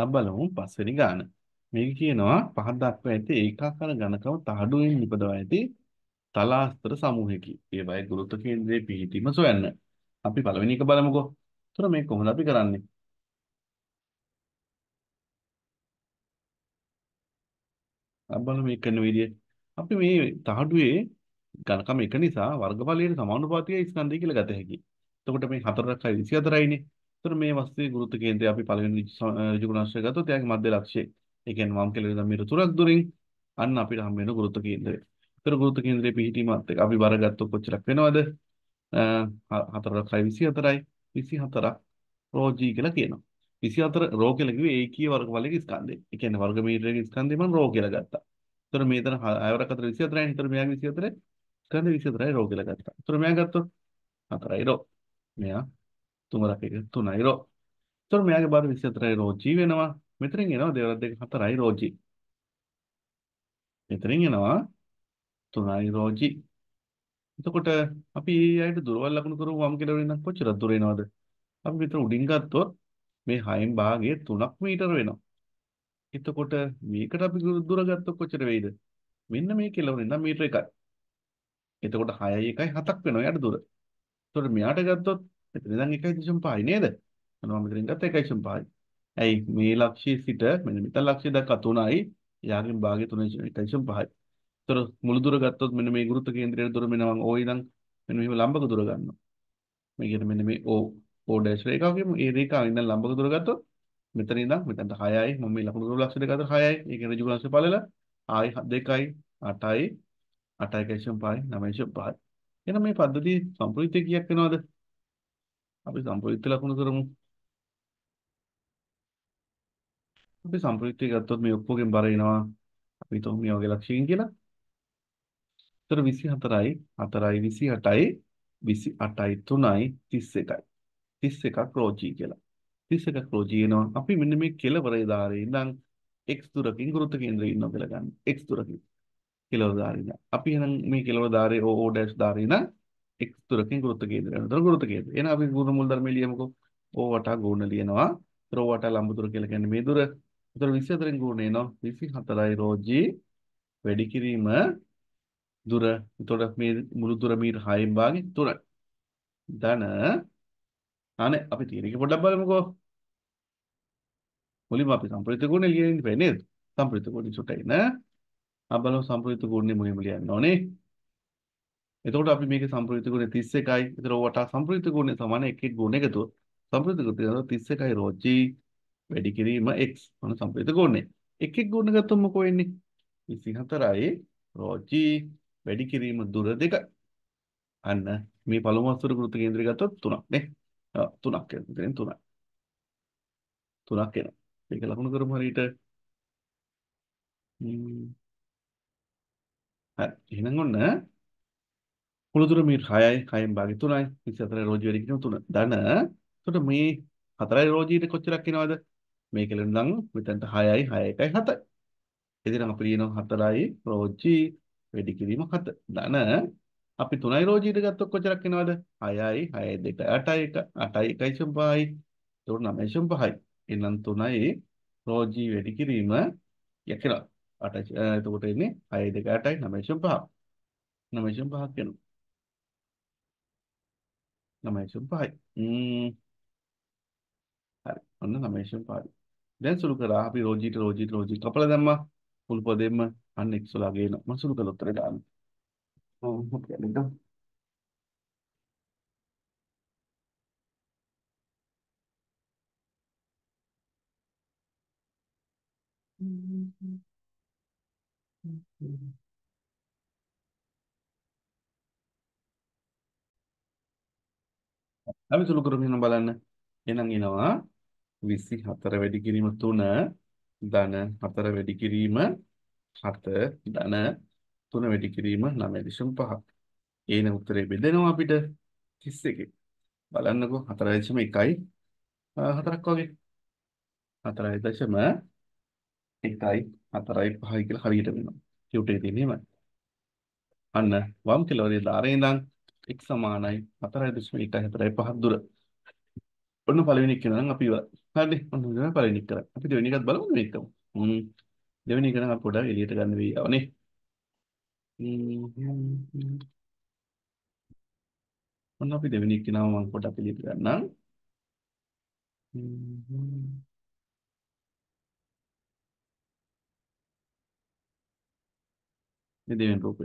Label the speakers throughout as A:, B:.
A: අපි බලමු පස්වෙනි ගාන. මේක කියනවා පහක් දක්වා ඇති ඒකාකාර ඝනකම තහඩුවෙන් නිපදවා ඇති තලාස්තර සමූහයකි. ඒවයි ගුරුත්ව කේන්ද්‍රයේ පිහිටීම සොයන්න. අපි පළවෙනි එක බලමුකෝ. එතකොට මේක කොහොමද අපි කරන්නේ? අපි බලමු මේ කරන විදිය. අපි මේ තහඩුවේ ඝනකම එක නිසා වර්ගඵලයේ සමානුපාතික ස්කන්ධය කියලා ගත හැකියි. එතකොට මේ 4ක් 24යිනේ. එතකොට මේ වස්තුවේ ගුරුත්ව කේන්ද්‍රය අපි පළවෙනි ඍජුගුණාංශය ගත්තොත් එයාගේ මධ්‍ය ලක්ෂය. ඒ කියන්නේ වම් කෙළවර ඉඳන් මීටර 3ක් දුරින් අන්න අපිට හම්බ වෙන ගුරුත්ව කේන්ද්‍රය. එතකොට ගුරුත්ව කේන්ද්‍රයේ පිහිටීමත් එක්ක අපි බර ගත්තොත් කොච්චරක් වෙනවද? 4.24යි 24ක් ρg කියලා කියනවා. 24 රෝ කියලා කිව්වේ ඒකීය වර්ගඵලයේ ස්කන්ධය. ඒ කියන්නේ වර්ග මීටරයක ස්කන්ධය මම රෝ කියලා ගත්තා. එතකොට මේතන අයවරක් අතර 24යි. එතකොට මෙයාගේ 24 ස්කන්ධය 24යි රෝ කියලා ගත්තා. එතකොට මෙයා ගත්තොත් 4යි රෝ. මෙයා තුමරක් එක තුනයි රෝ. එතකොට මෙයාගේ බර 24යි රෝ G වෙනවා. මෙතනින් එනවා දෙවරක් දෙක හතරයි රෝ G. මෙතනින් එනවා තුනයි රෝ G. එතකොට අපි ඒ අයට දුරවල් ලකුණු කරුවම වම් කෙළවරින් නම් කොච්චර දුර එනවද? අපි විතර උඩින් ගත්තොත් මේ 6න් භාගයේ 3ක් මීටර වෙනවා. එතකොට මේකට අපි දුර ගත්තොත් කොච්චර වෙයිද? මෙන්න මේ කෙළවරින් නම් මීටර එකයි. එතකොට 6යි 1යි 7ක් වෙනවා යාට දුර. එතකොට මෙයාට ගත්තොත් එතන ඉඳන් 1.5 නේද? අනවා මෙතනින් ගත්ත 1.5යි. ඇයි මේ ලක්ෂයේ සිට මෙන්න මෙතන ලක්ෂය දක්වා 3යි. යාගෙන් භාගය 3.5යි. ඒතර මුළු දුර ගත්තොත් මෙන්න මේ ගුරුත්ව කේන්ද්‍රයේ දුර මෙන්න මම O ඉඳන් මෙන්න මෙහෙම ලම්බක දුර ගන්නවා. මේ කියන්නේ මෙන්න මේ O O ඩෑෂ් රේඛාවකම ඒ රේඛාවෙන් ඉඳන් ලම්බක දුර ගත්තොත් මෙතන ඉඳන් මෙතනට 6යි. මම මේ ලකුණු ලක්ෂ දෙක අතර 6යි. ඒකේ ඍජුගංශය පළල ආයි 2යි 8යි 8.5යි 9.5යි. එහෙනම් මේ පද්ධතිය සම්පූර්ණ කීයක් වෙනවද? අපි සම්ප්‍රයුක්ත ලකුණු කරමු. අපි සම්ප්‍රයුක්තය ගත්තොත් මේ ඔක්කොගෙන් බර එනවා අපි හිතමු මේ වගේ ලක්ෂයකින් කියලා. ඒතර 24යි 4යි 28යි 28යි 3යි 31යි. 31ක් රෝජී කියලා. 31ක් රෝජී එනවා. අපි මෙන්න මේ කෙළවරේ ධාරේ ඉඳන් x දුරකින් ගුරුත්ව කේන්ද්‍රය ඉන්නවා කියලා ගන්න. x දුරකින් කෙළවර ධාරේ ඉඳන්. අපි එහෙනම් මේ කෙළවර ධාරේ OO' ධාරේ ඉඳන් එක් තුරකින් ගුරුත්ව කේන්ද්‍රය වෙනතර ගුරුත්ව කේන්ද්‍රය. එහෙනම් අපි ගුණ මුල් ධර්මයේ ලියමුකෝ. ඕ වටා ගුණ ලියනවා. රෝ වටා ලම්බ දුර කියලා කියන්නේ මේ දුර. ඒතර 24න් ගුණ එනවා. 24යි රෝ g වැඩි කිරීම දුර. ඒතකොට මේ මුළු දුර මීටර 6න් භාගෙ 3. ධන අනේ අපි තියෙන එක පොඩ්ඩක් බලමුකෝ. මුලින්ම අපි සම්ප්‍රිත ගුණය ලියන්න ඉන්නේ නේද? සම්ප්‍රිත ගුණය සුටයින. ආ බලමු සම්ප්‍රිත ගුණය මුලින්ම ලියන්න ඕනේ. එතකොට අපි මේක සම්ප්‍රයුක්ත ගුණය 31යි. එතකොට ඔවට සම්ප්‍රයුක්ත ගුණය සමාන 1 ගුණ එකතු සම්ප්‍රයුක්ත ගුණය 31යි rho g වැඩි කිරීම x මොන සම්ප්‍රයුක්ත ගුණය. 1 ගුණ ගත්තොත් මොකෝ වෙන්නේ? 24යි rho g වැඩි කිරීම දුර 2යි. අන්න මේ පළමු වස්තුවේ වෘත්ත කේන්ද්‍රය ගත්තොත් 3ක් නේ. ආ 3ක් එනවා. මෙතනින් 3යි. 3ක් එනවා. මේක ලකුණු කරමු හරියට. හරි. එහෙනම් ඔන්න කුළතුර මීට් 6යි 6න් භාගය 3යි 24 රෝජි වැඩි කියනවා 3 ධන එතකොට මේ 4යි රෝජීට කොච්චරක් එනවද මේ කෙලෙන් නම් මෙතනට 6යි 6 1යි 7යි එදිනම් අපි ලියනවා 4යි රෝජි වැඩි කිරීම 7 ධන අපි 3යි රෝජීට ගත්තොත් කොච්චරක් එනවද 6යි 6යි 2යි 8යි 1 8යි 1.5යි එතකොට 9.5යි එහෙනම් 3යි රෝජී වැඩි කිරීම යකලා 8 එතකොට එන්නේ 6 2 8යි 9.5 9.5 වෙනවා ළමයිසුම් 5යි. හරි. ඔන්න ළමයිසුම් 5යි. දැන් සුළු කරා අපි රෝජීට රෝජීට රෝජී කපලා දැම්මා. මුළු පොදෙම අන්න x වල ගේන. මම සුළු කළ උත්තරේ දාන්න. ඔව් ඔකේ නේද? Mm-hmm. Mm-hmm. අපි සුළු කරමින් බලන්න. එහෙනම් එනවා 24 වැඩි කිරීම 3 ධන 4 වැඩි කිරීම 7 ධන 3 වැඩි කිරීම 9.5. ඒන උත්තරේ බෙදෙනවා අපිට 31. බලන්නකෝ 4.1යි 4ක් වගේ. 4.1 එකයි හතරයි පහයි කියලා හරියට වෙනවා. කියුටේ තියෙන්නේ එහෙමයි. අන්න වම් කෙළවරේ ධාරේ ඉඳන් x සමානයි 4.145 දුර. ඔන්න පළවෙනි එක නම් අපි ඉවරයි. හරිනේ. ඔන්න ඔය පළවෙනි එක කරා. අපි දෙවෙනි එකත් බලමු මේක තමයි. හ්ම්. දෙවෙනි එක නම් අපි පොඩ්ඩක් එළියට ගන්න වේවිව නේ. ඔන්න අපි දෙවෙනි එක නම මම පොඩ්ඩක් එළියට ගන්නම්. හ්ම්. මේ දෙවෙනි රූපෙ.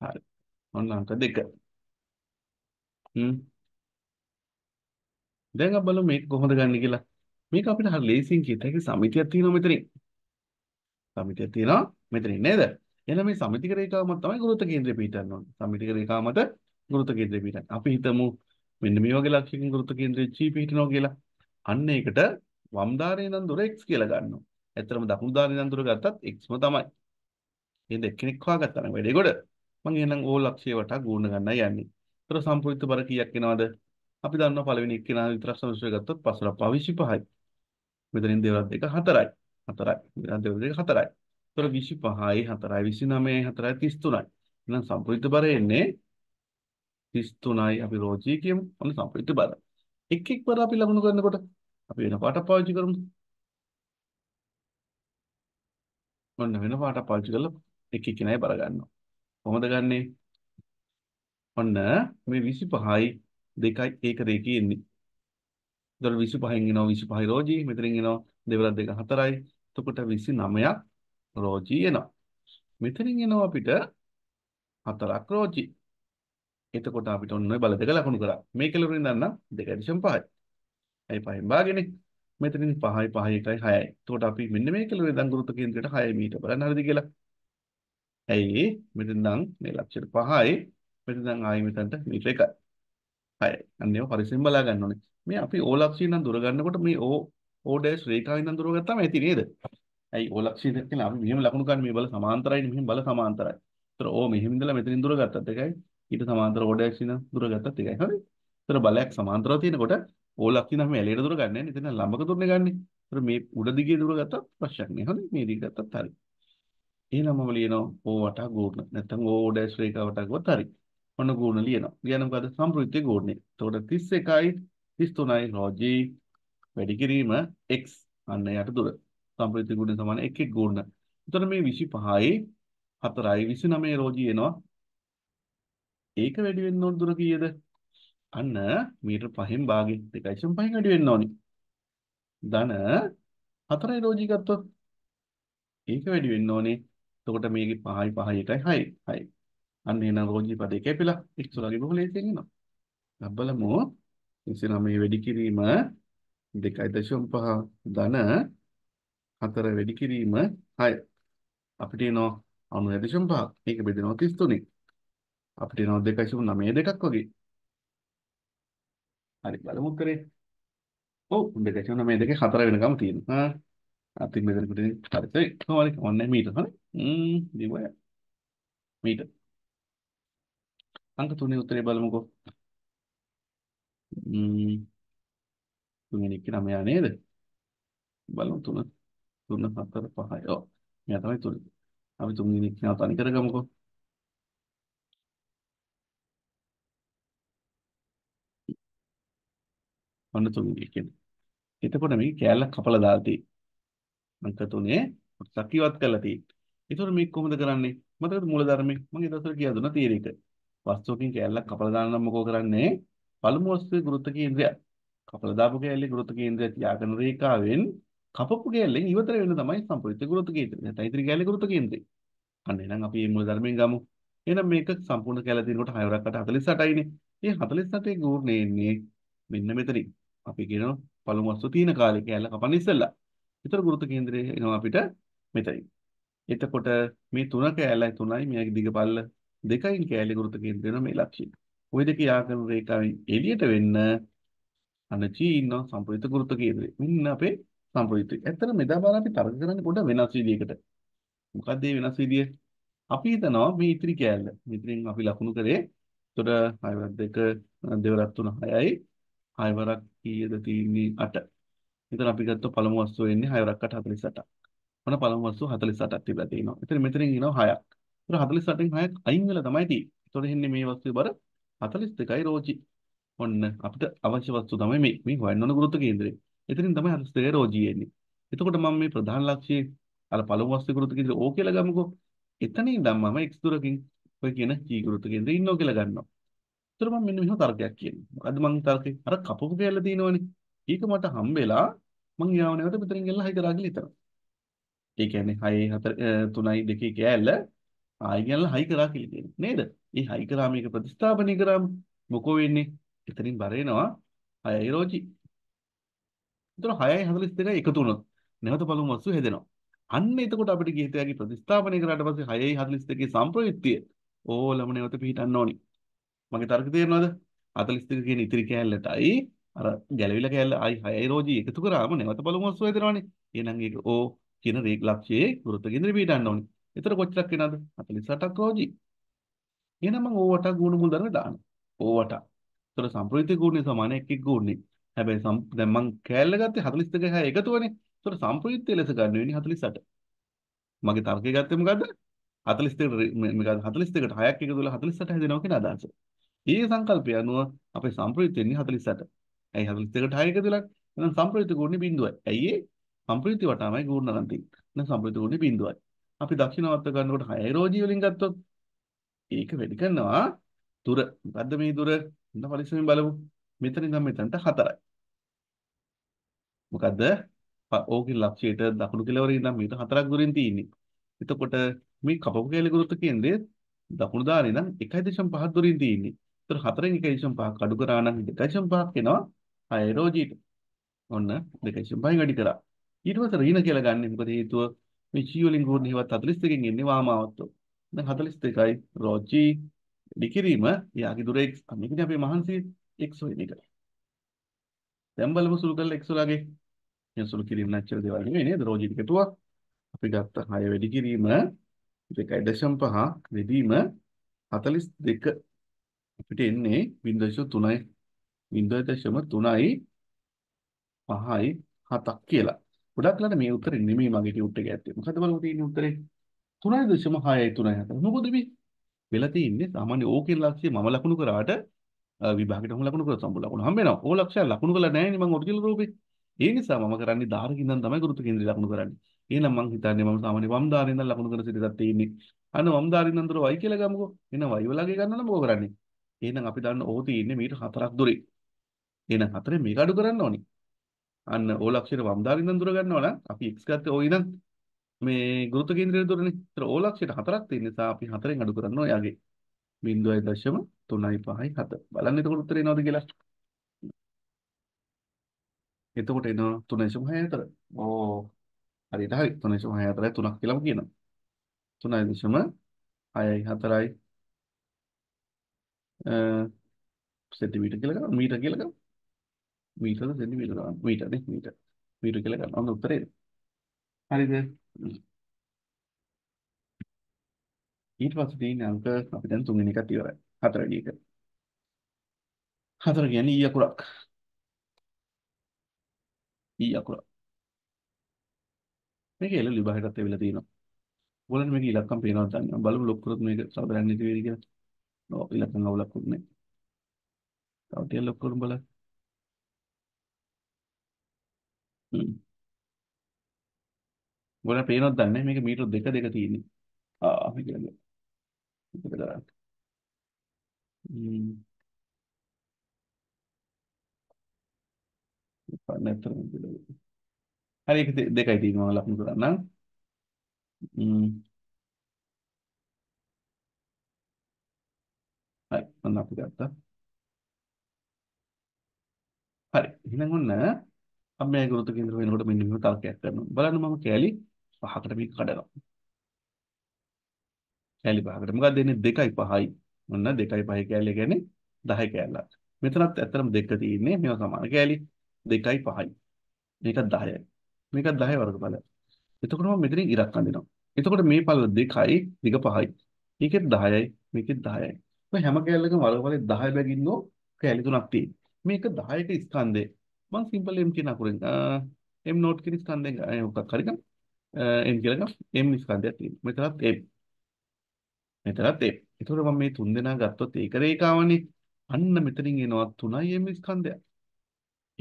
A: හරි. ඔන්න අංක දෙක. හ්ම්. දැන් අපි බලමු මේක කොහොමද ගන්න කියලා. මේක අපිට හරිය ලේසියෙන් කියත හැකි සමිතියක් තියෙනවා මෙතනින්. සමිතියක් තියෙනවා මෙතනින් නේද? එහෙනම් මේ සමිතික රේඛාව මත තමයි ගුරුත්ව කේන්ද්‍රය පිහිටන්න ඕනේ. සමිතික රේඛාව මත ගුරුත්ව කේන්ද්‍රය පිහිටන්න. අපි හිතමු මෙන්න මේ වගේ ලක්ෂයකින් ගුරුත්ව කේන්ද්‍රය G පිහිටනවා කියලා. අන්න ඒකට වම් ධාරයේ නම් දොර x කියලා ගන්නවා. ඇත්තටම දකුණු ධාරයේ නම් දොර ගත්තත් xම තමයි. එහෙනම් එක්කෙනෙක් හොයාගත්තා නම් වැඩේ ගොඩ. මම එහෙනම් ඕ ලක්ෂය වටා ගුණ ගන්නයි යන්නේ. ඒතර සම්පූර්ණ බර කීයක් එනවද? අපි දන්නවා පළවෙනි එක්කෙනා විතර සමස්තය ගත්තොත් 525යි. මෙතනින් දේවල් දෙක 4යි. 4යි. දේවල් දෙක 4යි. ඒතර 25යි 4යි 29යි 4යි 33යි. එහෙනම් සම්පූර්ණ බර එන්නේ 33යි අපි රෝජී කියමු. ඔන්න සම්පූර්ණ බර. එක් එක් බර අපි ලකුණු කරනකොට අපි වෙන පාට පාවිච්චි කරමු. ඔන්න වෙන පාට පාවිච්චි කරලා එක එක කෙනායි බල ගන්නවා. කොහොමද ගන්නේ? ඔන්න මේ 25යි 2යි ඒක දෙකේ ඉන්නේ. ඒතකොට 25න් එනවා 25 රෝජී මෙතනින් එනවා දෙවලක් දෙක 4යි. එතකොට 29ක් රෝජී එනවා. මෙතනින් එනවා අපිට 4ක් රෝජී. එතකොට අපිට ඔන්න ඔය බල දෙක ලකුණු කරා. මේ කෙලවරින් දන්නා 2.5යි. ඇයි පහෙන් භාගයනේ. මෙතනින් 5යි 5යි 1යි 6යි. එතකොට අපි මෙන්න මේ කෙලවරේ දන් ගුරුත්ව කේන්ද්‍රයට 6 මීටර බලන්න හරිද කියලා ඇයි මෙතන නම් මේ ලක්ෂයට 5යි මෙතන නම් ආයි මෙතනට මීටර 1යි 6යි අන්න ඒවා පරිස්සමෙන් බලා ගන්න ඕනේ මේ අපි O ලක්ෂය නම් දුර ගන්නකොට මේ O O ඩෑෂ් රේඛාවෙන් නම් දුර ගත්තාම ඇති නේද ඇයි O ලක්ෂය කියලා අපි මෙහෙම ලකුණු ගන්න මේ බල සමාන්තරයිනේ මෙහෙම බල සමාන්තරයි ඒතර O මෙහෙම ඉඳලා මෙතනින් දුර ගත්තත් එකයි ඊට සමාන්තර O ඩෑෂ් ඉඳන් දුර ගත්තත් එකයි හරි ඒතර බලයක් සමාන්තරව තියෙනකොට O ලක්ෂය නම් එළියට දුර ගන්න නැහැ නේද එතන ලම්බක දුරනේ ගන්නේ ඒතර මේ උඩ දිගේ දුර ගත්තත් ප්‍රශ්නයක් නෑ හරි මේ දිගට ගත්තත් හරියි එහෙනම් මම ලියනවා ඕ වටා ගෝර්ණ. නැත්නම් ඕ ඩෑෂ් රේඛාවට ගොත් හරි. ඔන්න ගෝර්ණ ලියනවා. ලියන මොකද සම්ප්‍රයුක්තයේ ගෝර්ණය. එතකොට 31යි 33යි රෝජී වැඩි කිරීම x අන්න යට දුර. සම්ප්‍රයුක්ත ගුණය සමාන 1 ගුණ. එතකොට මේ 25යි 4යි 29 රෝජී එනවා. ඒක වැඩි වෙන්න ඕන දුර කීයද? අන්න මීටර 5න් භාගෙ 2.5න් වැඩි වෙන්න ඕනි. ධන 4යි රෝජී ගත්තොත් ඒක වැඩි වෙන්න ඕනේ එතකොට මේකේ 5යි 5යි 1යි 6යි 6යි. අන්න එහෙනම් රෝගී පදේ කැපිලා ඉක්සුරගේ බහුලයේ තියෙනවා. ලබ්බලමෝ 39 වැඩි කිරීම 2.5 ධන 4 වැඩි කිරීම 6 අපිට එනවා 90.5 මේක බෙදෙනවා 33 අපිට එනවා 2.92ක් වගේ හරි බලමු කරේ ඔව් 2.92 4 වෙනකම් තියෙනවා අතින් මෙතන කොටින් හරිද කොහොමද ඔන්නේ මීටර හරි දිවය මීට අංක තුනේ උත්තරේ බලමුකෝ තුන්වෙනි එක නම යා නේද බලමු තුන තුන හතර පහයි ඔව් මෙයා තමයි තුන අපි තුන්වෙනි එක තනි කරගමුකෝ ඔන්න තුන්වෙනි එක එතකොට මේ කෑල්ල කපලා දාලා තියෙන්නේ අංක තුනේ කොටසක් ඉවත් කරලා තියෙන්නේ ඒතකොට මේක කොහොමද කරන්නේ? මතකද මූලධර්මේ? මම ඒ දවස්වල කියලා දුන්නා තීරයක. වස්තුවකින් කැලලක් කපලා දාන නම් මොකෝ කරන්නේ? පළමු වස්තුවේ ගුරුත්ව කේන්ද්‍රය. කපලා දාපු කැලලේ ගුරුත්ව කේන්ද්‍රය තියාගෙන රේඛාවෙන් කපපු කැලලෙන් ඉවතර වෙන්න තමයි සම්පූර්ණ ගුරුත්ව කේන්ද්‍රය. නැත්නම් ඉතිරි කැලලේ ගුරුත්ව කේන්ද්‍රය. අන්න එහෙනම් අපි මේ මූලධර්මයෙන් ගමු. එහෙනම් මේක සම්පූර්ණ කැලල දිනකොට 6 වරකට 48යිනේ. මේ 48 ගුණය එන්නේ මෙන්න මෙතනින්. අපි කියනවා පළමු වස්තුව තියෙන කාලේ කැලල කපන්න ඉස්සෙල්ලා. ඒතර ගුරුත්ව කේන්ද්‍රය එනවා අපිට මෙතනින්. එතකොට මේ තුන කෑල්ලයි තුනයි මේක දිග පල්ල දෙකයින් කෑලි වෘත කේන්ද්‍ර වෙන මේ ලක්ෂණය. ওই දෙක යාකරන රේඛාවෙන් එළියට වෙන්න අන G ඉන්නවා සම්ප්‍රයුක්ත වෘත කේන්ද්‍රය. මෙන්න අපේ සම්ප්‍රයුක්තය. ඇත්තට මෙදා බාර අපි තර්ක කරන්නේ පොඩ වෙනස් විදියකට. මොකක්ද මේ වෙනස් විදිය? අපි හිතනවා මේ ඉතිරි කෑල්ල. මෙතනින් අපි ලකුණු කරේ. එතකොට 6 දෙක දෙවරක් 3 6යි. 6 වරක් කීයද තියෙන්නේ 8. එතන අපි ගත්ත පළමු වස්තුව වෙන්නේ 6 වරක් 8 48. ඔන්න පළමු වස්තුව 48ක් තිබිලා තියෙනවා. එතන මෙතනින් එනවා 6ක්. ඒතර 48න් 6ක් අයින් වෙලා තමයි තියෙන්නේ. ඒතකොට එන්නේ මේ වස්තුවේ බර 42යි රෝජි. ඔන්න අපිට අවශ්‍ය වස්තුව තමයි මේ මේ හොයන්න ඕන ගුරුත්ව කේන්දරය. එතනින් තමයි 42 රෝජි එන්නේ. එතකොට මම මේ ප්‍රධාන ලක්ෂයේ අර පළමු වස්තුවේ ගුරුත්ව කේන්දරය ඕ කියලා ගමුකෝ. එතනින් නම් මම x දුරකින් ඔය කියන g ගුරුත්ව කේන්දරය ඉන්නෝ කියලා ගන්නවා. ඒතර මම මෙන්න මෙහෙම තර්කයක් කියනවා. මොකද්ද මං තර්කේ? අර කපපු කියලා දිනවනේ. ඒක මට හම්බෙලා මං යාව නැවත මෙතනින් ගෙනලා හයිකරා කියලා හිතනවා. ඒ කියන්නේ 6 4 3යි 2 කෑල්ල ආයි ගනලා හයි කරා කියලා කියනවා නේද? ඒ හයි කරා මේක ප්‍රතිස්ථාපනය කරාම මොකෝ වෙන්නේ? එතනින් බර වෙනවා 6යි රෝචි. එතන 6යි 42යි එකතු වුණොත් නැවත පළමු වස්තුව හැදෙනවා. අන්න එතකොට අපිට ගීතයගේ ප්‍රතිස්ථාපනය කරාට පස්සේ 6යි 42ගේ සම්ප්‍රයුක්තිය ඕලම නැවත පිහිටන්න ඕනි. මගේ තර්ක තේරෙනවද? 42 කියන ඉතිරි කෑල්ලටයි අර ගැලවිලා කෑල්ල ආයි 6යි රෝජි එකතු කරාම නැවත පළමු වස්තුව හැදෙනවානේ. එහෙනම් ඒක ඕ කියන ලක්ෂයේ වෘත්තකේන්ද්‍රය පිටන්න ඕනේ. එතකොට කොච්චරක් වෙනවද? 48ක් රෝජී. එහෙනම් මම ඕවට ගුණ මුදරන දානවා. ඕවට. එතකොට සම්ප්‍රයුක්ත ගුණේ සමාන 1 ගුණේ. හැබැයි දැන් මං කෑල්ල ගත්තේ 42 6 එකතුවනේ. එතකොට සම්ප්‍රයුක්තය ලෙස ගන්න වෙන්නේ 48. මගේ තර්කය ගත්තේ මොකද්ද? 42ට මේක 42කට 6ක් එකතු වෙලා 48 හැදෙනවා කියන අදහස. ඒ සංකල්පය අනුව අපේ සම්ප්‍රයුක්ත වෙන්නේ 48. ඇයි 42කට 6 එකතු වෙලා? එහෙනම් සම්ප්‍රයුක්ත ගුණේ බිඳුවයි. ඇයි ඒ? සම්ප්‍රීති වටාමයි ගුණ ගන්න තියෙන්නේ. නැත්නම් සම්ප්‍රීති ගුණේ බිඳුවයි. අපි දක්ෂිණවත් ගන්නකොට හයරෝජී වලින් ගත්තොත් ඒක වැඩි කරනවා දුර. මොකද්ද මේ දුර? හොඳ පරිස්සමෙන් බලමු. මෙතන ඉඳන් මෙතනට 4යි. මොකද්ද? ඕකේ ලක්ෂයට දකුණු කෙළවරින් ඉඳන් මීට 4ක් දුරින් තියෙන්නේ. එතකොට මේ කපපු කැලේ ගුරුත්ව කේන්ද්‍රය දකුණු දානේ නම් 1.5 දුරින් තියෙන්නේ. එතකොට 4න් 1.5 අඩු කරා නම් 2.5ක් එනවා හයරෝජීට. ඔන්න 2.5 වැඩි කරා. ඊට පස්සේ රීන කියලා ගන්න මොකද හේතුව මේ චීවලින් ගුණ හේවත් 42කින් එන්නේ වාමාවත්තු දැන් 42යි රෝචි ඩිකිරීම යාගේ දුර x මේකනේ අපේ මහන්සිය x හොයන එක දැන් බලමු සුළු කරලා x වලගේ මේ සුළු කිරීම නැච්චර දේවල් නෙවෙයි නේද රෝචි ටිකතුව අපි ගත්ත 6 වැඩි කිරීම 2.5 වෙදීම 42 අපිට එන්නේ 0.3යි 0.3යි 5යි 7ක් කියලා. ගොඩක් ලාට මේ උත්තරේ නෙමෙයි මගේ ටියුට් එකේ ඇත්තේ. මොකද්ද බලමු තියෙන උත්තරේ 3.637. මොකද මේ වෙලා තියෙන්නේ සාමාන්‍ය ඕකේ ලක්ෂය මම ලකුණු කරාට විභාගෙට හොම ලකුණු කරලා සම්පූර්ණ ලකුණු හම්බ වෙනවා. ඕ ලක්ෂය ලකුණු කළා නැහැ නේ මම ඔරිජිනල් රූපේ. ඒ නිසා මම කරන්නේ ධාරක ඉඳන් තමයි ගුරුතු කේන්ද්‍රය ලකුණු කරන්නේ. එහෙනම් මම හිතන්නේ මම සාමාන්‍ය වම් ධාරේ ඉඳන් ලකුණු කරන සිතක් තියෙන්නේ. අන්න වම් ධාරේ ඉඳන් දොර වයි කියලා ගමුකෝ. එහෙනම් වයි වලගේ ගන්නවා නම් මොකෝ කරන්නේ? එහෙනම් අපි දන්න ඕ තියෙන්නේ මීටර 4ක් දුරේ. එහෙනම් හතරෙන් මේක අඩු කරන්න ඕනේ. අන්න ඕ ලක්ෂයට වම් දාරින් ඉඳන් දුර ගන්නවා නම් අපි x ගත්තේ ඕ ඉඳන් මේ ගුරුත්ව කේන්ද්‍රයේ දුරනේ. ඒතර ඕ ලක්ෂයට හතරක් තියෙන නිසා අපි හතරෙන් අඩු කරන්න ඔයගේ 0.357. බලන්න එතකොට උත්තරේ එනවද කියලා. එතකොට එනවා 3.64. ඕ හරියට හරි 3.64 3ක් කියලාම කියනවා. 3.6යි 4යි අ සෙන්ටිමීටර කියලා කරා මීටර කියලා කරා මීටර සෙන්ටිමීටර ගන්න මීටර නේ මීටර මීටර කියලා ගන්න ඔන්න උත්තරේ හරිද ඊට පස්සේ තියෙන අංක අපි දැන් තුන්වෙනි එකත් ඉවරයි හතරවෙනි එක හතර කියන්නේ ඊ අකුරක් ඊ අකුරක් මේක එළලි බහටත් ඇවිල්ලා තියෙනවා ඔයාලට මේක ඉලක්කම් පේනවද දන්නේ බලමු ලොක් කරොත් මේක සාධාරණ නැති වෙයි කියලා ඔව් ඉලක්කම් අවුලක් උනේ තව ටිකක් ලොක් කරමු බලන්න ගොඩක් පේනවද දන්නේ මේක මීටර දෙක දෙක තියෙන්නේ. ආ මේක නේද. මේක බලන්න. ම්ම්. නැත්තර මොකද? හරි ඒක දෙකයි තියෙනවා ලකුණු කරන්න. ම්ම්. හරි මම අපි ගත්තා. හරි එහෙනම් ඔන්න අම්මේ ගුරුතු කේන්දර වෙනකොට මෙන්න මෙහෙම තර්කයක් කරනවා. බලන්න මම කෑලි පහකට මේක කඩනවා. කෑලි පහකට. මොකක්ද දෙන්නේ 2යි 5යි. මොන්න 2යි 5යි කෑලි කියන්නේ 10 කෑල්ලක්. මෙතනත් ඇත්තටම දෙක තියෙන්නේ. මේවා සමාන කෑලි 2යි 5යි. මේකත් 10යි. මේකත් 10 වර්ගඵල. එතකොට මම මෙතනින් ඉරක් අඳිනවා. එතකොට මේ පළ 2යි දිග 5යි. මේකෙත් 10යි. මේකෙත් 10යි. ඔය හැම කෑල්ලකම වර්ගඵලෙ 10 බැගින්නෝ කෑලි තුනක් තියෙනවා. මේක 10ක ස්කන්ධේ මම සිම්පල් m කියන අකුරෙන් m නෝට් කියන ස්කන්ධයෙන් මොකක් හරි ගන්න m කියලා ගන්න m ස්කන්ධයක් තියෙනවා මෙතනත් m මෙතනත් m ඒතකොට මම මේ තුන් දෙනා ගත්තොත් ඒක රේඛාවනේ අන්න මෙතනින් එනවා 3m ස්කන්ධය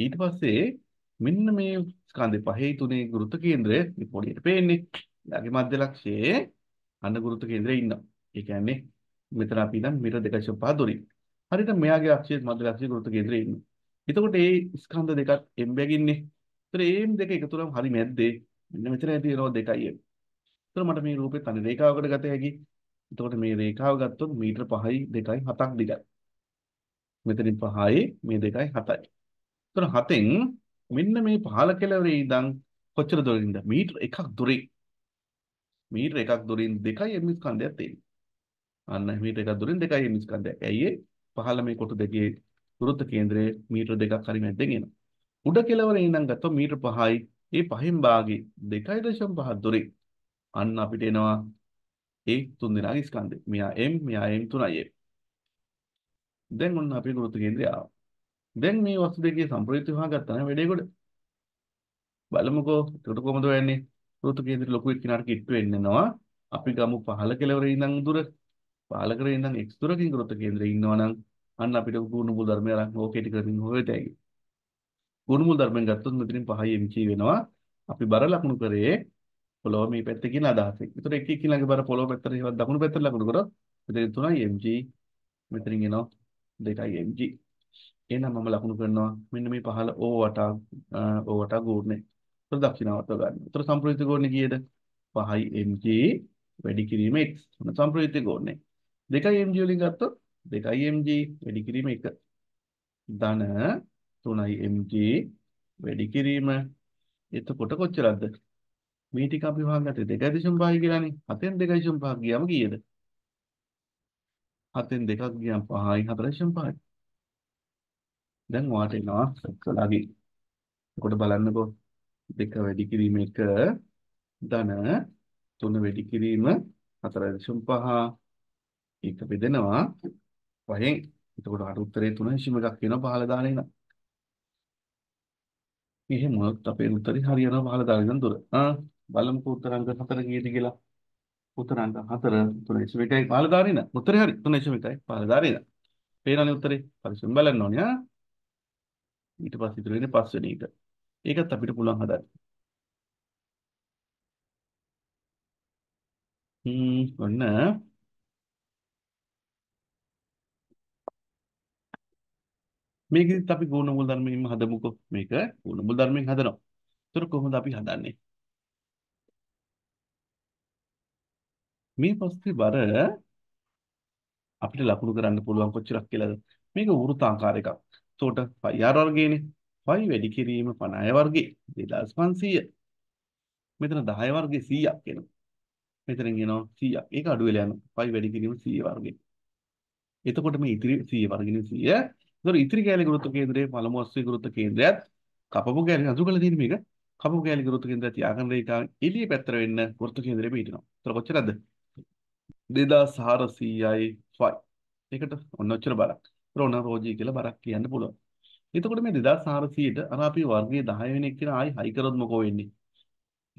A: ඊට පස්සේ මෙන්න මේ ස්කන්ධේ පහේ තුනේ ගුරුත්ව කේන්ද්‍රය මේ පොඩියට පේන්නේ ඊළඟ මධ්‍ය ලක්ෂයේ අන්න ගුරුත්ව කේන්ද්‍රය ඉන්නවා ඒ කියන්නේ මෙතන අපි ඉඳන් මීටර 2.5 දුරින් හරියට මෙයාගේ අක්ෂයේ මධ්‍ය ලක්ෂයේ ගුරුත්ව කේන්ද්‍රය ඉන්නවා එතකොට ඒ ස්කන්ධ දෙකක් එම් බැගින්නේ. ඒතර ඒම් දෙක එකතු කරාම හරි මැද්දේ මෙන්න මෙතන තියෙනවා දෙකයි එම්. ඒතර මට මේ රූපේ තනි රේඛාවකට ගත හැකි. එතකොට මේ රේඛාව ගත්තොත් මීටර 5යි 2යි 7ක් දිගයි. මෙතනින් 5යි මේ 2යි 7යි. එතන 7ෙන් මෙන්න මේ 15 කෙළවරේ ඉඳන් කොච්චර දුරින්ද? මීටර එකක් දුරින්. මීටර එකක් දුරින් 2යි එම් ස්කන්ධයක් තියෙනවා. අන්න මීටර එකක් දුරින් 2යි එම් ස්කන්ධයක්. ඇයි ඒ 15 මේ කොටු දෙකේ වෘත්ත කේන්ද්‍රයේ මීටර දෙකක් හරි මැද්දෙන් එනවා. උඩ කෙළවරේ ඉඳන් ගත්තොත් මීටර 5යි. ඒ පහෙන් භාගේ 2.5 දුරේ අන්න අපිට එනවා ඒ තුන් දෙනාගේ ස්කන්ධය. මෙයා M, මෙයා M3යි M. දැන් ඔන්න අපේ වෘත්ත කේන්ද්‍රය ආවා. දැන් මේ වස්තු දෙකේ සම්ප්‍රයුක්ත වහගත්තා නේ වැඩේ කොට. බලමුකෝ එතකොට කොහොමද වෙන්නේ? වෘත්ත කේන්ද්‍රේ ලොකු එක්කිනාට කිට්ටු වෙන්නනවා. අපි ගමු පහළ කෙළවරේ ඉඳන් දුර. පහළ කෙළවරේ ඉඳන් x දුරකින් වෘත්ත කේන්ද්‍රේ ඉන්නවා නම් අන්න අපිට ගුණ මුල් ධර්මය අරන් ඕකේ ටික කරමින් හොයත හැකි. ගුණ මුල් ධර්මෙන් ගත්තොත් මෙතනින් පහයින් කී වෙනවා. අපි බර ලකුණු කරේ පොළොව මේ පැත්ත කියන අදහසෙන්. ඒතර එක එක ළඟ බර පොළොව පැත්තට ඒවත් දකුණු පැත්තට ලකුණු කරොත් මෙතනින් 3යි mg මෙතනින් එනවා 2යි mg. එහෙනම් මම ලකුණු කරනවා මෙන්න මේ පහළ O වටා O වටා ගුණේ. ඒතර දක්ෂිනාවත ගන්න. ඒතර සම්ප්‍රයුක්ත ගුණේ කීයද? 5යි mg වැඩි කිරීම x. සම්ප්‍රයුක්ත ගුණේ. 2යි mg වලින් ගත්තොත් 2යි mg වැඩි කිරීම 1 ධන 3යි mg වැඩි කිරීම එතකොට කොච්චරද මේ ටික අපි වහගත්තේ 2.5 කියලානේ 7න් 2.5 ගියම කීයද 7න් 2ක් ගියම 5යි 4.5යි දැන් වාට එනවා සලාගේ එතකොට බලන්නකෝ 2 වැඩි කිරීම 1 ධන 3 වැඩි කිරීම 4.5 ඒක බෙදෙනවා වයෙන් එතකොට අට උත්තරේ 301ක් වෙනවා 15 දාන එන. එහෙම අපේ උත්තරේ හරියනවා 15 දාන ඉඳන් දුර. ආ බලමුකෝ උත්තරාංග 4 කීයද කියලා. උත්තරාංග 4 301යි 15 දාන එන. උත්තරේ හරි 301යි 15 දාන එන. පේනවනේ උත්තරේ. පරිස්සම් බලන්න ඕනේ ආ. ඊට පස්සේ ඉතුරු වෙන්නේ පස්වෙනි එක. ඒකත් අපිට පුළුවන් හදන්න. හ්ම් ඔන්න මේකෙදිත් අපි ගුණ මූල ධර්මයෙන්ම හදමුකෝ මේක ගුණ මූල ධර්මයෙන් හදනවා. ඒතර කොහොමද අපි හදන්නේ? මේ පස්සේ වර අපිට ලකුණු කරන්න පුළුවන් කොච්චරක් කියලාද? මේක වෘත්තාකාර එකක්. එතකොට පයි ආර වර්ගයනේ. පයි වැඩි කිරීම 50 වර්ගයේ 2500. මෙතන 10 වර්ගයේ 100ක් එනවා. මෙතන කියනවා 100ක්. ඒක අඩු වෙලා යනවා. පයි වැඩි කිරීම 100 වර්ගයේ. එතකොට මේ ඉතිරි 100 වර්ගිනේ 100 ඒතර ඉතිරි කෑලි ගුරුත්ව කේන්ද්‍රයේ පළමු අස්සේ ගුරුත්ව කේන්ද්‍රයත් කපපු කෑලි අඳුකලා තියෙන මේක කපපු කෑලි ගුරුත්ව කේන්ද්‍රය තියාගෙන රේඛාවෙන් එළිය පැත්තට වෙන්න ගුරුත්ව කේන්ද්‍රය පිටිනවා. ඒතර කොච්චරද? 2400යි 5. ඒකට ඔන්න ඔච්චර බරක්. ඒතර ඔන්න රෝජී කියලා බරක් කියන්න පුළුවන්. එතකොට මේ 2400ට අර අපි වර්ගයේ 10 වෙන එක කියන ආයි හයි කරොත් මොකෝ වෙන්නේ?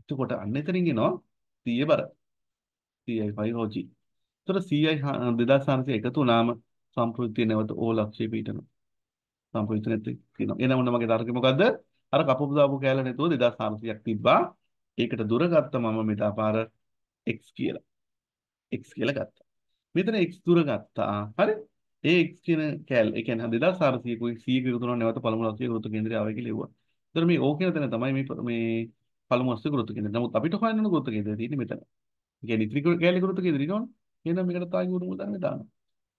A: එතකොට අන්න එතනින් එනවා 100 බර. CI5 රෝජී. එතකොට CI 2400 එකතු වුණාම සම්ප්‍රයුක්තිය නැවත ඕ ලක්ෂයේ පිටනවා. සම්ප්‍රයුක්ත නැති කියනවා. එනම් ඔන්න මගේ තර්කය මොකද්ද? අර කපපු දාපු කැලේ නැතුව 2400ක් තිබ්බා. ඒකට දුර ගත්ත මම මෙතන පාර x කියලා. x කියලා ගත්තා. මෙතන x දුර ගත්තා. හරි? ඒ x කියන කැල් ඒ කියන්නේ 2400 කුයි 100 ක ගුණන නැවත පළමු ලක්ෂයේ ගෘතු කේන්දරය ආවයි කියලා එවුවා. ඒතර මේ o කියන තැන තමයි මේ මේ පළමු ලක්ෂයේ ගෘතු කේන්දරය. නමුත් අපිට හොයන්න ඕන ගෘතු කේන්දරය තියෙන්නේ මෙතන. ඒ කියන්නේ ත්‍රිකෝණ කැලේ ගෘතු කේන්දරය නෝන. එහෙනම් මේකට තායි ගුණ මුදානේ දානවා.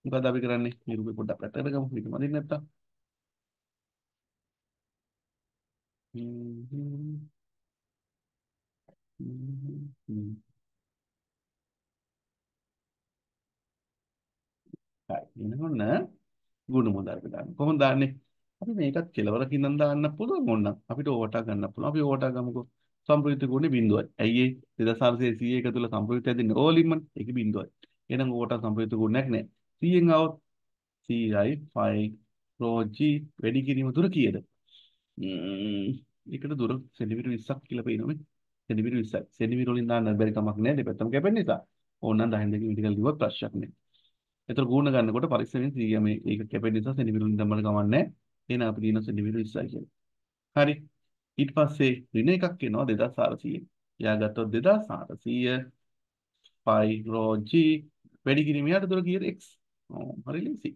A: මොකද අපි කරන්නේ මේ රූපේ පොඩ්ඩක් පැත්තකට ගමු මේක මදින්න නැත්තම් හරි එනකොන්න ගුණ මොදල් අපි ගන්න කොහොමද දාන්නේ අපි මේකත් කෙලවරකින් නම් දාන්න පුළුවන් ඕන නම් අපිට ඕටා ගන්න පුළුවන් අපි ඕටා ගමුකෝ සම්ප්‍රයුක්ත ගුණේ බිඳුවයි ඇයි ඒ 2400 100 එක තුල සම්ප්‍රයුක්තය දෙන්නේ ඕලිම්මනේ ඒක බිඳුවයි එහෙනම් ඕටා සම්ප්‍රයුක්ත ගුණයක් නැහැ 3න් આવොත් 3යි 5 ρg වැඩි කිරීම දුර කීයද? ඒකට දුර සෙන්ටිමීටර 20ක් කියලා පේනවා මේ. සෙන්ටිමීටර 20යි. සෙන්ටිමීටර වලින් දාන්න බැරි කමක් නැහැ දෙපැත්තම කැපෙන නිසා. ඕනනම් 10 දෙකේ ඉන්ටිගල් ලිව්වත් ප්‍රශ්නයක් නැහැ. ඒතර ගුණ ගන්නකොට පරිස්සමෙන් 3 මේ ඒක කැපෙන නිසා සෙන්ටිමීටර වලින් දාන්න කමක් නැහැ. එහෙනම් අපි දිනන සෙන්ටිමීටර 20යි කියලා. හරි. ඊට පස්සේ ඍණ එකක් එනවා 2400. එයා ගත්තොත් 2400 pi rho g වැඩි කිරීම යට දුර කීයද x? හරි ලේසි.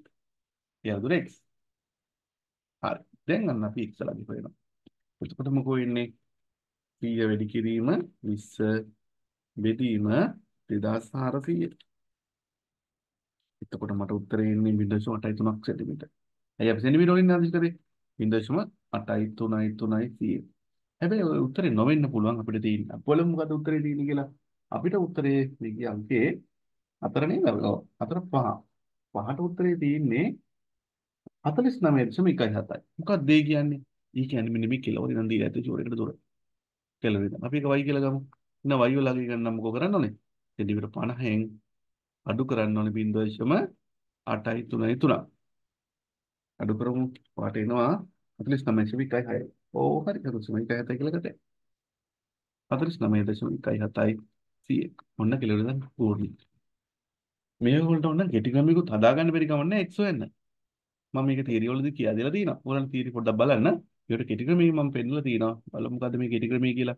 A: කියලා දුර x. හරි. දැන් අන්න අපි x ලගේ හොයනවා. එතකොට මොකෝ ඉන්නේ? 100 වැඩි කිරීම 20 බෙදීම 2400. එතකොට මට උත්තරේ එන්නේ 0.83 සෙන්ටිමීටර. ඇයි අපි සෙන්ටිමීටර වලින් ආදිෂ් කරේ? 0.8333100. හැබැයි ඔය උත්තරේ නොවෙන්න පුළුවන් අපිට තියෙන. පොළොම මොකද උත්තරේ තියෙන්නේ කියලා? අපිට උත්තරේ මේ අංකයේ 4 නේද? ඔව්. 4 5. පහට උත්තරේ තියෙන්නේ 49.117යි. මොකක්ද ඒ කියන්නේ? ඒ කියන්නේ මෙන්න මේ කෙලවර ඉඳන් දීලා ඇත්තේ චෝරේකට දුර. කෙලවර ඉඳන්. අපි ඒක y කියලා ගමු. ඉතින් y වල අගය ගන්න මොකෝ කරන්න ඕනේ? සෙන්ටිමීටර් 50න් අඩු කරන්න ඕනේ 0.8යි 3යි 3. අඩු කරමු. වාට එනවා 49.116. ඕ හරි කරුසම 1.7 කියලා ගතේ. 49.117යි 100. ඔන්න කෙලවර ඉඳන් පූර්ණයි. මේගොල්ලන්ට ඕන නම් කෙටි ක්‍රමිකුත් හදාගන්න බැරි කමක් නැහැ x හොයන්න. මම මේක තියරි වලදී කියලා දෙලා තියෙනවා. ඕගොල්ලන් තියරි පොඩ්ඩක් බලන්න. ඒකට කෙටි ක්‍රමී මම පෙන්නලා තියෙනවා. බලමු මොකද්ද මේ කෙටි ක්‍රමී කියලා.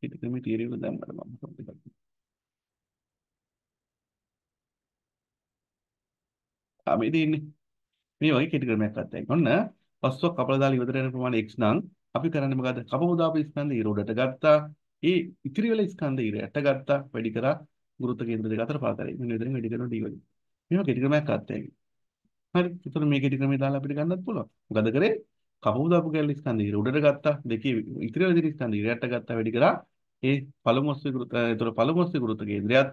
A: කෙටි ක්‍රමී තියරි වල දැම්මම මම ආ මේ දෙන්නේ. මේ වගේ කෙටි ක්‍රමයක් අත්දැකීම්. ඔන්න පස්සක් කපලා දාලා ඉවතට යන ප්‍රමාණය x නම් අපි කරන්නේ මොකද්ද? කපමු දාපු ස්කන්ධය ඊර උඩට ගත්තා. ඒ ඉතිරි වෙලා ස්කන්ධය ඊරයට ගත්තා. වැඩි කරා ගුරුත්ව කේන්ද්‍ර දෙක අතර පාතරයි. මෙන්න මෙතන වැඩි කරන d වලින්. මේවා කෙටි ක්‍රමයක් අත්හැරි. හරි. ඒතර මේ කෙටි ක්‍රමය දාලා අපිට ගන්නත් පුළුවන්. මොකද කරේ? කපමු දාපු කැලේ ස්කන්ධය ඊර උඩට ගත්තා. දෙකේ ඉතිරි වෙලා ඉතිරි ස්කන්ධය ඊරයට ගත්තා වැඩි කරා. ඒ පළමු අස්සේ ගුරුත්ව ඒතර පළමු අස්සේ ගුරුත්ව කේන්ද්‍රයත්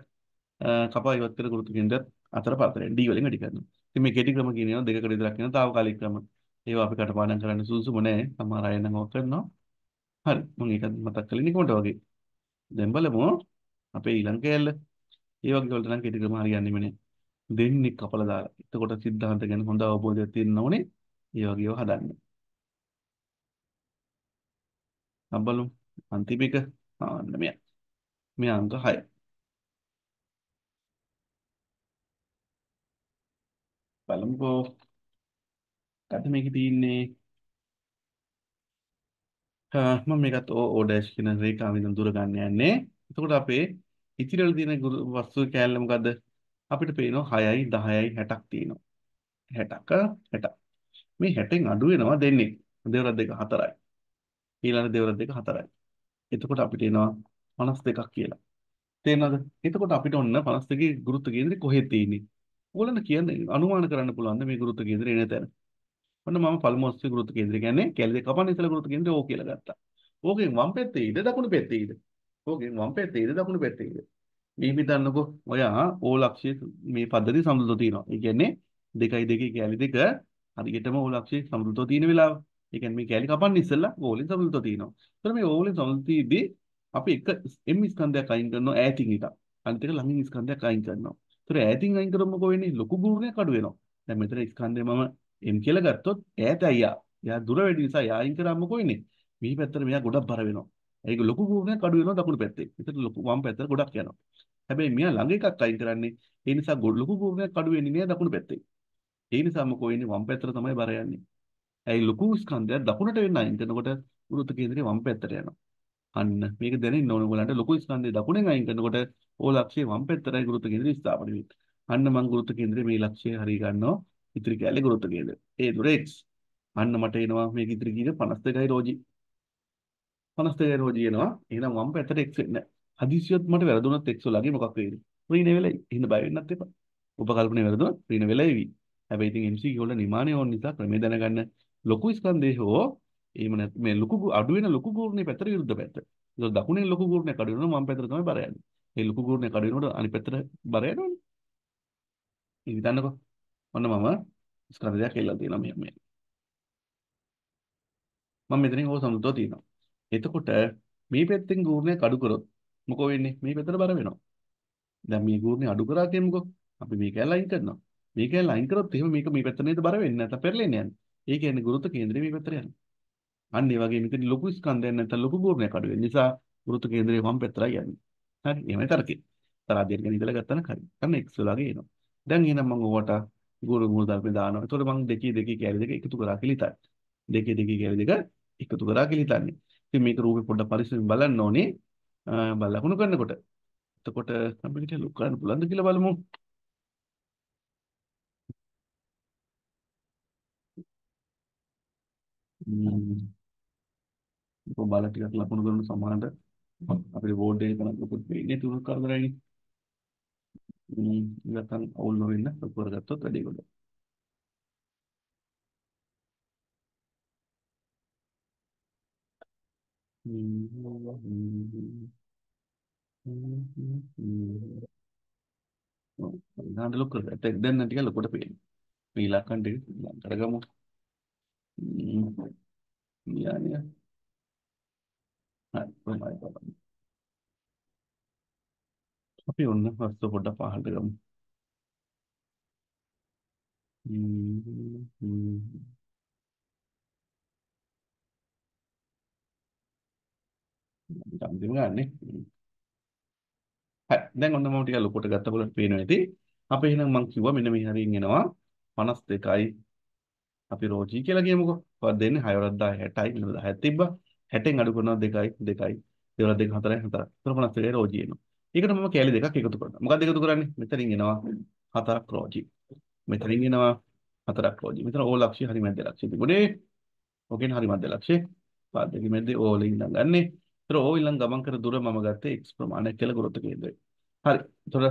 A: කපා ඉවත් කර ගුරුත්ව කේන්ද්‍රයත් අතර පාතරයි. d වලින් වැඩි කරනවා. ඉතින් මේ කෙටි ක්‍රම කියනවා දෙකකට විතරක් වෙනවා. తాවකාලික ක්‍රම. ඒවා අපි කටපාඩම් කරන්න සුදුසුම නෑ. සමහර අය නම් ඕක කරනවා. හරි. මම ඒක මතක් කළේ නිකමට වගේ. දැන් බලමු අපේ ඊළඟ කෑල්ල. ඒ වගේ වලට නම් කෙටි ක්‍රම හරියන්නේම නෑ. දෙන්නේ කපලා දාලා. එතකොට සිද්ධාන්ත ගැන හොඳ අවබෝධයක් තියෙන්න ඕනේ. ඒ වගේ ඒවා හදන්න. අබලු අන්තිම එක ආන්න මෙයා. මේ අංක 6. බලමුකෝ ගත මේක තියන්නේ මම මේකත් ඕඩෑෂ් කියන රේඛාව ඉදන් දුර ගන්න යන්නේ. එතකොට අපේ ඉතිරවල තියෙන වස්තු කෑල්ල මොකද්ද? අපිට පේනවා 6යි 10යි 60ක් තියෙනවා. 60ක 60. මේ 60ෙන් අඩු වෙනවා දෙන්නේ. දෙවරක් දෙක 4යි. ඊළඟ දෙවරක් දෙක 4යි. එතකොට අපිට එනවා 52ක් කියලා. තේරෙනවද? එතකොට අපිට ඔන්න 52ගේ ගුරුත්ව කේන්ද්‍රය කොහෙද තියෙන්නේ? ඕගොල්ලන්ට කියන්න අනුමාන කරන්න පුළුවන් මේ ගුරුත්ව කේන්ද්‍රය එන තැන. ඔන්න මම පළමු අස්සේ ගුරුත්ව කේන්ද්‍රය කියන්නේ කැලේ කපන්න ඉස්සලා ගුරුත්ව කේන්ද්‍රය ඕ කියලා ගත්තා. ඕකෙන් වම් පැත්තේ ඉද දකුණු පැත්තේ ඉද. ඕකෙන් වම් පැත්තේ ඉද දකුණු පැත්තේ ඉද. මේ හිතන්නකෝ ඔයා ඕ ලක්ෂයේ මේ පද්ධතිය සමෘද්ධ තියෙනවා. ඒ කියන්නේ 2යි 2 කැලේ දෙක හරියටම ඕ ලක්ෂයේ සමෘද්ධ තියෙන වෙලාව. ඒ කියන්නේ මේ කැලේ කපන්න ඉස්සලා ඕලෙන් සමෘද්ධ තියෙනවා. ඒතර මේ ඕලෙන් සමෘද්ධියේදී අපි එක M ස්කන්ධයක් අයින් කරනවා ඈතින් හිටා. අනිත් එක ළඟින් ස්කන්ධයක් අයින් කරනවා. ඒතර ඈතින් අයින් කරමුකෝ වෙන්නේ ලොකු ගුණයක් අඩු වෙනවා. දැන් මෙතන ස්කන්ධය මම එම් කියලා ගත්තොත් ඈත අයියා. එයා දුර වැඩි නිසා එයා අයින් කරාම කොයිනේ. මේ පැත්තට මෙයා ගොඩක් බර වෙනවා. ඒක ලොකු ගුණයක් අඩු වෙනවා දකුණු පැත්තේ. ඒතර ලොකු වම් පැත්තට ගොඩක් යනවා. හැබැයි මෙයා ළඟ එකක් අයින් කරන්නේ. ඒ නිසා ගොඩ ලොකු ගුණයක් අඩු වෙන්නේ නෑ දකුණු පැත්තේ. ඒ නිසාම කොයිනේ වම් පැත්තට තමයි බර යන්නේ. ඇයි ලොකු ස්කන්ධයක් දකුණට වෙන්න අයින් කරනකොට වෘත්ත කේන්දරේ වම් පැත්තට යනවා. අන්න මේක දැනෙන්න ඕන ඔයගලන්ට ලොකු ස්කන්ධය දකුණෙන් අයින් කරනකොට ඕ ලක්ෂයේ වම් පැත්තටයි වෘත්ත කේන්දරේ ස්ථාපණය වෙන්නේ. අන්න මං වෘත්ත කේන්දරේ මේ ලක්ෂය හරිය ගන්නවා. ඉතිරි කැලේ ගුරුත්ව කේන්ද්‍රය. ඒ දුර x. අන්න මට එනවා මේක ඉතිරි කීයද 52යි රෝජි. 52යි රෝජි එනවා. එහෙනම් වම් පැත්තට x වෙන්නේ නැහැ. හදිසියොත් මට වැරදුනොත් x වලගේ මොකක් වෙයිද? ඍණ වෙලයි. එහෙනම් බය වෙන්නත් එපා. උපකල්පනේ වැරදුනොත් ඍණ වෙලයි වී. හැබැයි ඉතින් MCQ වල නිමානය ඕන නිසා ක්‍රමේ දැනගන්න ලොකු ස්කන්ධය හෝ එහෙම නැත්නම් මේ ලොකු අඩු වෙන ලොකු ගුණේ පැතර විරුද්ධ පැත්ත. ඒක දකුණේ ලොකු ගුණේ කඩ වෙනවා මම පැතර තමයි බර යන්නේ. ඒ ලොකු ගුණේ කඩ වෙනකොට අනිත් පැතර බර යනවනේ. ඉතින් හිතන්නකෝ ඔන්න මම ස්කන්ධයක් කියලා තියෙනවා මෙහෙම. මම මෙතනින් ඕක සමුද්දව තියෙනවා. එතකොට මේ පැත්තෙන් ගුණයක් අඩු කරොත් මොකෝ වෙන්නේ? මේ පැත්තට බර වෙනවා. දැන් මේ ගුණය අඩු කරා කියමුකෝ. අපි මේක ඇලයින් කරනවා. මේක ඇලයින් කරොත් එහෙම මේක මේ පැත්ත නේද බර වෙන්නේ නැත්නම් පෙරලෙන්නේ යන්නේ. ඒ කියන්නේ ගුරුත්ව කේන්ද්‍රය මේ පැත්තට යනවා. අන්න ඒ වගේ මෙතන ලොකු ස්කන්ධයක් නැත්නම් ලොකු ගුණයක් අඩු වෙන නිසා ගුරුත්ව කේන්ද්‍රය වම් පැත්තට යන්නේ. හරි. එහෙමයි තර්කේ. තරහ දෙයක් ගැන ඉඳලා ගත්තා නම් හරි. අන්න x වලගේ එනවා. දැන් එහෙනම් මම ඕවට ගුරු මූල ධර්ම දානවා. එතකොට මම දෙකේ දෙකේ කැලි දෙක එකතු කරා කියලා හිතන්නේ. දෙකේ දෙකේ කැලි දෙක එකතු කරා කියලා හිතන්නේ. ඉතින් මේක රූපේ පොඩ්ඩක් පරිස්සමින් බලන්න ඕනේ. බලකුණු කරනකොට. එතකොට අපිට ලුක් කරන්න පුළුවන්ද කියලා බලමු. ම්ම්. බල ටිකක් ලකුණු කරන සමානට අපේ බෝඩ් එකේ කරන ලොකු වෙන්නේ තුනක් කරදරයිනේ. නැත්නම් අවුල් නොවෙන්න කරගත්තොත් වැඩි ගොඩ. දාන්න ලොකු ඇටෙක් දැන් නම් ටිකක් ලොකුට පේනවා. මේ ඉලක්කම් ටික කරගමු. යානිය. හරි කොහොමද බලන්න. අපි ඔන්න පස්ස පොඩ්ඩක් පහළට ගමු. අන්තිම ගන්නෙ. හරි. දැන් ඔන්න මම ටිකක් ලොකුට ගත්ත බලන්න පේනවා ඇති. අපි එහෙනම් මම කිව්වා මෙන්න මේ හරියින් එනවා 52යි අපි රෝජී කියලා ගියමුකෝ. ඔයා දෙන්නේ 64060යි 10ක් තිබ්බා. 60ෙන් අඩු කරනවා 2යි 2යි. 2 2 4 4. 3 52යි රෝජී එනවා. ඒකට මම කැලි දෙකක් එකතු කරනවා. මොකක්ද එකතු කරන්නේ? මෙතනින් එනවා හතරක් රෝජි. මෙතනින් එනවා හතරක් රෝජි. මෙතන ඕ ලක්ෂය හරි මැද ලක්ෂය තිබුණේ. ඕකෙන් හරි මැද ලක්ෂය. පාද දෙක මැද්දේ ඕ වලින් ඉඳන් ගන්නෙ. ඒතර ඕ ඉල්ලන් ගමන් කර දුර මම ගත්තේ x ප්‍රමාණයක් කියලා ගුරුත්ව කේන්ද්‍රය. හරි. ඒතර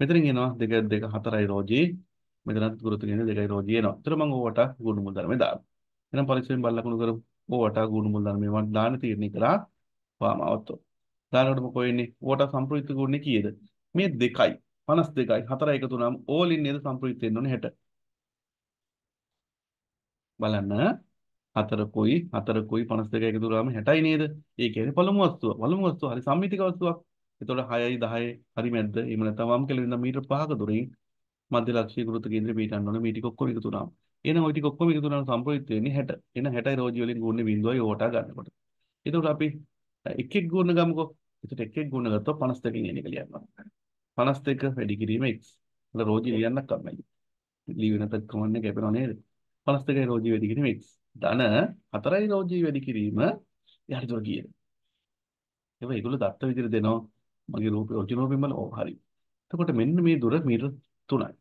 A: මෙතනින් එනවා දෙක දෙක හතරයි රෝජි. මෙතනත් ගුරුත්ව කේන්ද්‍රය දෙකයි රෝජි එනවා. ඒතර මම ඕ වටා ගුණු මුල් ධර්මය දානවා. එහෙනම් පරීක්ෂණයෙන් බලලා කණු කරමු. ඕ වටා ගුණු මුල් ධර්මය වන් දාන තීරණය කරා වාමාවතෝ. දානකොට මොකෝ වෙන්නේ? ඕකට සම්ප්‍රයුක්ත ගුණේ කීයද? මේ දෙකයි 52යි 4 එකතු වුනම ඕල් ඉන් නේද සම්ප්‍රයුක්ත වෙන්න ඕනේ 60. බලන්න 4 කුයි 4 කුයි 52 එකතු වුනම 60යි නේද? ඒ කියන්නේ පළමු වස්තුව. පළමු වස්තුව හරි සම්මිතික වස්තුවක්. එතකොට 6යි 10යි හරි මැද්ද. එහෙම නැත්නම් වම් කෙළවෙන්ද මීටර 5ක දුරින් මධ්‍ය ලක්ෂ්‍ය වෘත්ත කේන්ද්‍රෙ පිහිටන්න ඕනේ. මේ ටික ඔක්කොම එකතු වුනම. එහෙනම් ওই ටික ඔක්කොම එකතු වුනම සම්ප්‍රයුක්ත වෙන්නේ 60. එහෙනම් 60යි රෝජි වලින් ගුණනේ බිඳුවයි ඕටා ගන්නකොට. එතකොට අපි එකෙක් ගුණ ගමුකෝ එතකොට එක එක ගුණ ගත්තොත් 52කින් එන එක ලියන්න. 52 වැඩි කිරීම x. එතන රෝජි ලියන්නක් කම්මැලි. ලියු නැත්නම් කොමන් එක කැපෙනව නේද? 52යි රෝජි වැඩි කිරීම x. ධන 4යි රෝජි වැඩි කිරීම එහාට දුර ගියේ. ඒවා ඒගොල්ලෝ දත්ත විදිහට දෙනවා. මගේ රූපේ ඔරිජිනල් රූපෙම ඕ හරි. එතකොට මෙන්න මේ දුර මීටර 3යි.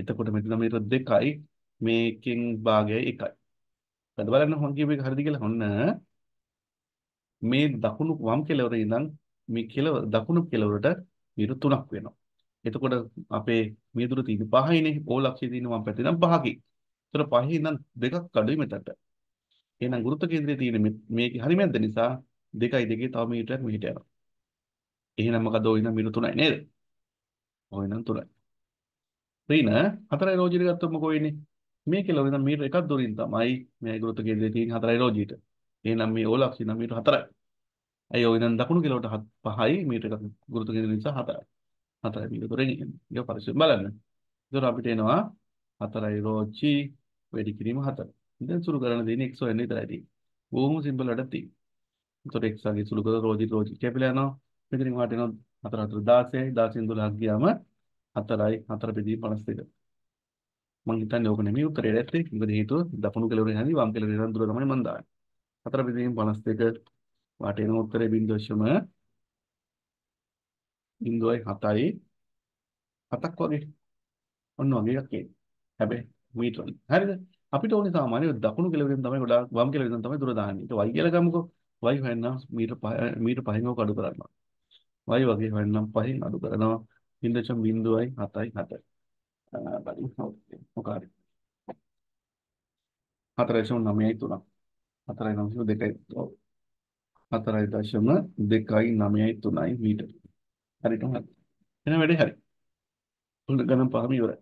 A: එතකොට මෙතන මීටර 2යි මේකෙන් භාගය 1යි. අද බලන්න හොන් කියපේ හරිද කියලා හොන්න මේ දකුණු වම් කෙළවරේ ඉඳන් මේ කෙලව දකුණු කෙලවරට විරු 3ක් වෙනවා. එතකොට අපේ මියදුර තියෙන 5යිනේ ඕලක්ෂයේ තියෙන වම් පැත්තේ නම් 5කින්. ඒතර 5 ඉඳන් දෙකක් අඩුයි මෙතනට. එහෙනම් ගුරුත්ව කේන්ද්‍රයේ තියෙන මේකේ හරි මැද්ද නිසා 2යි 2 තව මීටරයක් මෙහෙට යනවා. එහෙනම් මොකද ඔය ඉඳන් විරු 3යි නේද? ඔය ඉඳන් 3යි. රින 4යි රෝජිට ගත්තොත් මොකෝ වෙන්නේ? මේ කෙලවර ඉඳන් මීටර එකක් දුරින් තමයි මේ ගුරුත්ව කේන්ද්‍රයේ තියෙන 4යි රෝජිට. එහෙනම් මේ ඕලක්ෂය නම් මීටර 4යි. ඇයි ඔය ඉඳන් දකුණු කිලෝට 5යි මීටර එකක් ගුරුත්ව කේන්ද්‍ර නිසා 4යි. 4යි මීටර දොරෙන් එන්නේ. ඒක පරිස්සම් බලන්න. ඒතර අපිට එනවා 4යි rho g වැඩි කිරීම 4. දැන් සුරු කරන දෙන්නේ x හොයන්න විතරයි තියෙන්නේ. බොහොම සිම්පල් වැඩක් තියෙන්නේ. ඒතර x වගේ සුළු කරලා rho g rho g කැපිලා යනවා. මෙතනින් වාට එනවා 4 4 16යි 16න් 12ක් ගියාම 4යි 4 බෙදී 52. මං හිතන්නේ ඕක නෙමෙයි උත්තරේ ඇත්තේ. මොකද හේතුව දකුණු කෙළවරේ හැදී වම් කෙළවරේ යන දුර තමයි මන් දාන්නේ. 4 බෙදීම 52 වාට එන උත්තරේ 0.07යි 7ක් වගේ ඔන්න වගේ එකක් එන්නේ හැබැයි මීටර වලින් හරිද අපිට ඕනේ සාමාන්‍ය දකුණු කෙළවරෙන් තමයි ගොඩාක් වම් කෙළවරෙන් තමයි දුර දාන්නේ ඊට y කියලා ගමුකෝ y හොයන්න මීටර මීටර පහෙන් ඕක අඩු කරනවා y වගේ හොයන්නම් පහෙන් අඩු කරනවා 0.077 බඩින් හොයන්නේ මොකාරි 4.9යි 3 4.9යි 2යි හතරයි දශම දෙකයි නමයයි තුනයි මීටර හරිටම හරි එන වැඩේ හරි ඔන්න ගණන් පාරම ඉවරයි